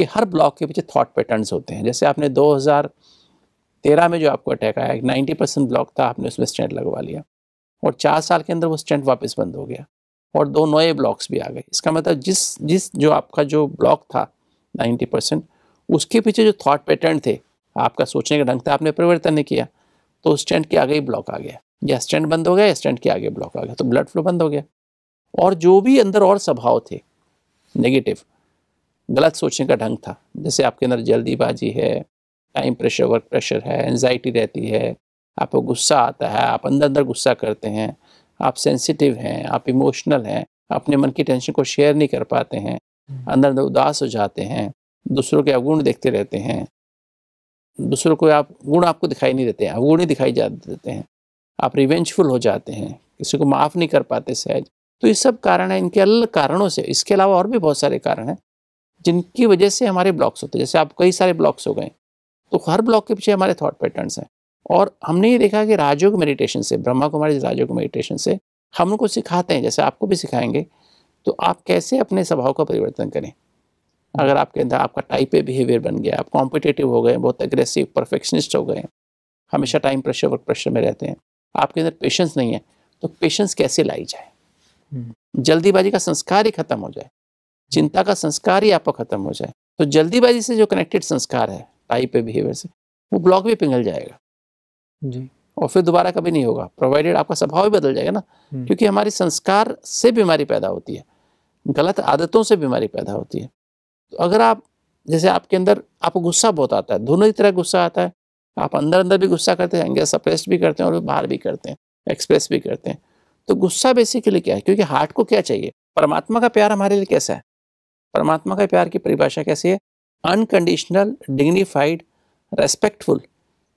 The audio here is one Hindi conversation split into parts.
कि हर ब्लॉक के पीछे थॉट पैटर्न्स होते हैं जैसे आपने 2013 में जो आपको अटैक आया नाइन्टी परसेंट ब्लॉक था आपने उसमें स्टेंट लगवा लिया और चार साल के अंदर वो स्टेंट वापस बंद हो गया और दो नए ब्लॉक्स भी आ गए इसका मतलब जिस जिस जो आपका जो ब्लॉक था नाइन्टी परसेंट उसके पीछे जो थॉट पैटर्न थे आपका सोचने का ढंग था आपने परिवर्तन नहीं किया तो स्टेंट के आगे ही ब्लॉक आ गया या स्टेंट बंद हो गया या स्टेंट के आगे ब्लॉक आ गया तो ब्लड फ्लो बंद हो गया और जो भी अंदर और स्वभाव थे नेगेटिव गलत सोचने का ढंग था जैसे आपके अंदर जल्दीबाजी है टाइम प्रेशर वर्क प्रेशर है एनजाइटी रहती है आपको गुस्सा आता है आप अंदर अंदर गुस्सा करते हैं आप सेंसिटिव हैं आप इमोशनल हैं अपने मन की टेंशन को शेयर नहीं कर पाते हैं हम्म। अंदर अंदर उदास हो जाते हैं दूसरों के अवगुण देखते रहते हैं दूसरों को आप गुण आपको दिखाई नहीं देते हैं अवगुण ही दिखाई जा देते हैं आप रिवेंजफुल हो जाते हैं किसी को माफ़ नहीं कर पाते सहज तो ये सब कारण है इनके अलग कारणों से इसके अलावा और भी बहुत सारे कारण हैं जिनकी वजह से हमारे ब्लॉक्स होते हैं जैसे आप कई सारे ब्लॉक्स हो गए तो हर ब्लॉक के पीछे हमारे थॉट पैटर्न्स हैं और हमने ये देखा कि राजयोग मेडिटेशन से ब्रह्मा कुमारी राजयोग मेडिटेशन से हम उनको सिखाते हैं जैसे आपको भी सिखाएंगे तो आप कैसे अपने स्वभाव का परिवर्तन करें अगर आपके अंदर आपका टाइप ए बिहेवियर बन गया आप कॉम्पिटेटिव हो गए बहुत अग्रेसिव परफेक्शनिस्ट हो गए हमेशा टाइम प्रेशर वर्क प्रेशर में रहते हैं आपके अंदर पेशेंस नहीं है तो पेशेंस कैसे लाई जाए हम्म। जल्दीबाजी का संस्कार ही खत्म हो जाए चिंता का संस्कार ही आपका खत्म हो जाए तो जल्दीबाजी से जो कनेक्टेड संस्कार है टाइप है बिहेवियर से वो ब्लॉक भी पिघल जाएगा जी और फिर दोबारा कभी नहीं होगा प्रोवाइडेड आपका स्वभाव ही बदल जाएगा ना हम्म। क्योंकि हमारे संस्कार से बीमारी पैदा होती है गलत आदतों से बीमारी पैदा होती है तो अगर आप जैसे आपके अंदर आपको गुस्सा बहुत आता है दोनों ही तरह गुस्सा आता है आप अंदर अंदर भी गुस्सा करते हैं सप्रेस भी करते हैं और बाहर भी करते हैं एक्सप्रेस भी करते हैं तो गुस्सा बेसिकली क्या है क्योंकि हार्ट को क्या चाहिए परमात्मा का प्यार हमारे लिए कैसा है परमात्मा के प्यार की परिभाषा कैसी है unconditional dignified respectful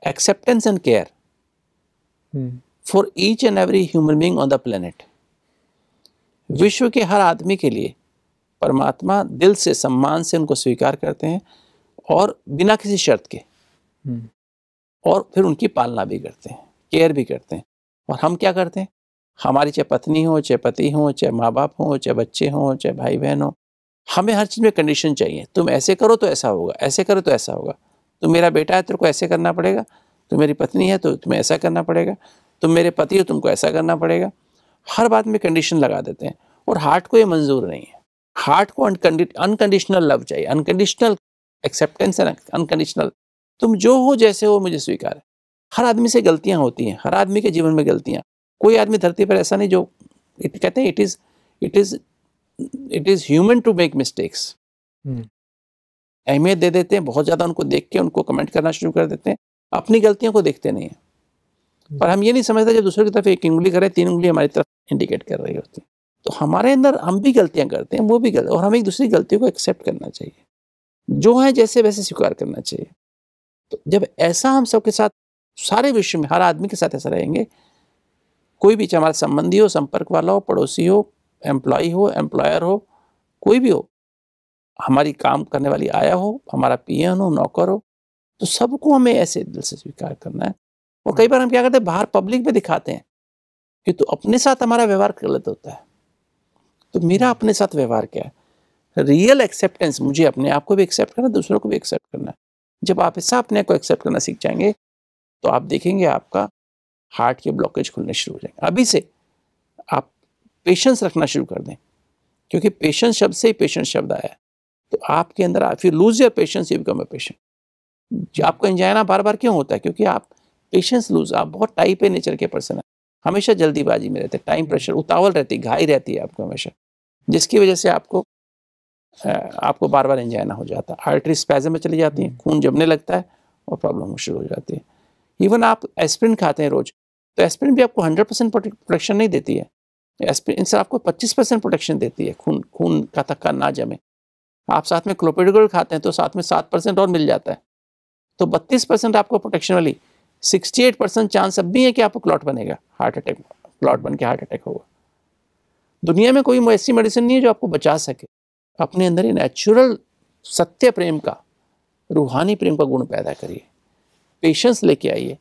acceptance and care for each and every human being on the planet विश्व के हर आदमी के लिए परमात्मा दिल से सम्मान से उनको स्वीकार करते हैं और बिना किसी शर्त के hmm. और फिर उनकी पालना भी करते हैं केयर भी करते हैं और हम क्या करते हैं हमारी चाहे पत्नी हो चाहे पति हो चाहे माँ बाप हो चाहे बच्चे हों चाहे भाई बहन हो हमें हर चीज़ में कंडीशन चाहिए तुम ऐसे करो तो ऐसा होगा ऐसे करो तो ऐसा होगा तुम मेरा बेटा है तेरे को ऐसे करना पड़ेगा तुम मेरी पत्नी है तो तुम्हें ऐसा करना पड़ेगा तुम मेरे पति हो तुमको ऐसा करना पड़ेगा हर बात में कंडीशन लगा देते हैं और हार्ट को ये मंजूर नहीं है हार्ट को अनकंडीशनल लव चाहिए अनकंडीशनल एक्सेप्टेंस है अनकंडीशनल तुम जो हो जैसे हो मुझे स्वीकार है हर आदमी से गलतियाँ होती हैं हर आदमी के जीवन में गलतियाँ कोई आदमी धरती पर ऐसा नहीं जो कहते हैं it is it is it is human to make mistakes अहमियत दे देते हैं बहुत ज़्यादा उनको देख के उनको कमेंट करना शुरू कर देते हैं अपनी गलतियों को देखते नहीं है hmm. पर हम ये नहीं समझते जब दूसरे की तरफ एक उंगली करें तीन उंगली हमारी तरफ इंडिकेट कर रही होती है तो हमारे अंदर हम भी गलतियां करते हैं वो भी गलत और हमें एक दूसरी गलतियों को एक्सेप्ट करना चाहिए जो है जैसे वैसे स्वीकार करना चाहिए तो जब ऐसा हम सबके साथ सारे विश्व में हर आदमी के साथ ऐसा रहेंगे कोई भी चाहे हमारा संबंधी हो संपर्क वाला हो पड़ोसी हो एम्प्लॉय हो एम्प्लॉयर हो कोई भी हो हमारी काम करने वाली आया हो हमारा पीएन हो नौकर हो तो सबको हमें ऐसे दिल से स्वीकार करना है और कई बार हम क्या करते हैं बाहर पब्लिक में दिखाते हैं कि तो अपने साथ हमारा व्यवहार गलत होता है तो मेरा हम्म। अपने साथ व्यवहार क्या है रियल एक्सेप्टेंस मुझे अपने आप को भी एक्सेप्ट करना दूसरों को भी एक्सेप्ट करना है जब आप ऐसा अपने को एक्सेप्ट करना सीख जाएंगे तो आप देखेंगे आपका हार्ट के ब्लॉकेज खुलने शुरू हो जाएंगे अभी से आप पेशेंस रखना शुरू कर दें क्योंकि पेशेंस शब्द से ही पेशेंस शब्द आया है तो आपके अंदर आप फिर lose your patience you become a patient आपको एंजाइना बार बार क्यों होता है क्योंकि आप पेशेंस लूज आप बहुत टाइप है नेचर के पर्सन है हमेशा जल्दीबाजी में रहते टाइम प्रेशर उतावल रहती घाई रहती है आपको हमेशा जिसकी वजह से आपको आपको बार बार एंजाइना हो जाता है आर्टरी स्पैजे में चली जाती है खून जमने लगता है और प्रॉब्लम शुरू हो जाती है इवन आप एस्प्रिन खाते हैं रोज़ तो एस्प्रिन भी आपको हंड्रेड परसेंट प्रोटेक्शन नहीं देती है एस्पिरिन सर आपको 25 परसेंट प्रोटेक्शन देती है खून खून का थक्का ना जमे आप साथ में क्लोपेडोल खाते हैं तो साथ में सात परसेंट और मिल जाता है तो बत्तीस परसेंट आपको प्रोटेक्शन वाली सिक्सटी एट परसेंट चांस अब भी है कि आपको क्लॉट बनेगा हार्ट अटैक क्लॉट बन के हार्ट अटैक होगा दुनिया में कोई ऐसी मेडिसिन नहीं है जो आपको बचा सके अपने अंदर ही नेचुरल सत्य प्रेम का रूहानी प्रेम का गुण पैदा करिए पेशेंस लेके आइए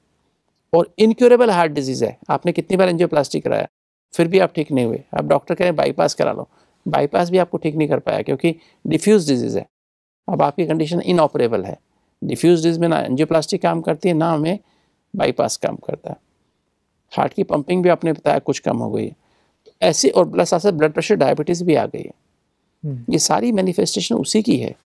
और इनक्योरेबल हार्ट डिजीज़ है आपने कितनी बार एनजियोप्लास्टी कराया फिर भी आप ठीक नहीं हुए आप डॉक्टर कह रहे हैं बाईपास करा लो बाईपास भी आपको ठीक नहीं कर पाया क्योंकि डिफ्यूज़ डिजीज़ है अब आपकी कंडीशन इनऑपरेबल है डिफ्यूज़ डिजीज़ में ना एनजियोप्लास्टिक काम करती है ना हमें बाईपास काम करता है हार्ट की पंपिंग भी आपने बताया कुछ कम हो गई है तो ऐसी और प्लस साथ ब्लड प्रेशर डायबिटीज़ भी आ गई है हम्म। ये सारी मैनिफेस्टेशन उसी की है